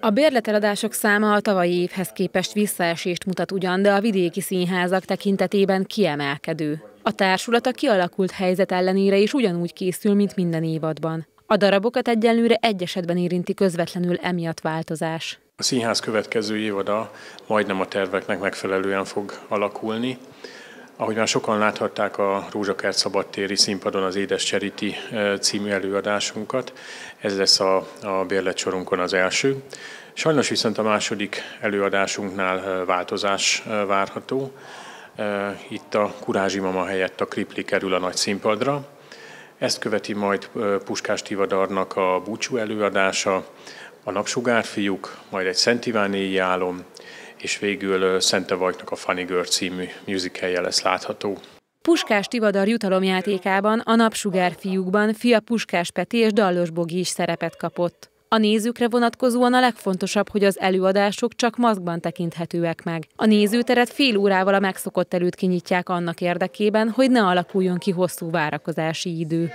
A bérleteladások száma a tavalyi évhez képest visszaesést mutat ugyan, de a vidéki színházak tekintetében kiemelkedő. A társulat a kialakult helyzet ellenére is ugyanúgy készül, mint minden évadban. A darabokat egyenlőre egy esetben érinti közvetlenül emiatt változás. A színház következő évada majdnem a terveknek megfelelően fog alakulni. Ahogy már sokan láthatták a Rózsakert szabadtéri színpadon az Édes Cseriti e, című előadásunkat, ez lesz a, a bérletsorunkon az első. Sajnos viszont a második előadásunknál e, változás e, várható. Itt a Kurázsi Mama helyett a Kripli kerül a nagy színpadra. Ezt követi majd Puskás Tivadarnak a Búcsú előadása, a Napsugárfiúk, majd egy Szent Ivánéi álom, és végül Szente Vajknak a Funny Girl című musicalje lesz látható. Puskás Tivadar jutalomjátékában a Napsugár fiúkban fia Puskás Peti és Dallos Bogi is szerepet kapott. A nézőkre vonatkozóan a legfontosabb, hogy az előadások csak maszkban tekinthetőek meg. A nézőteret fél órával a megszokott előtt kinyitják annak érdekében, hogy ne alakuljon ki hosszú várakozási idő.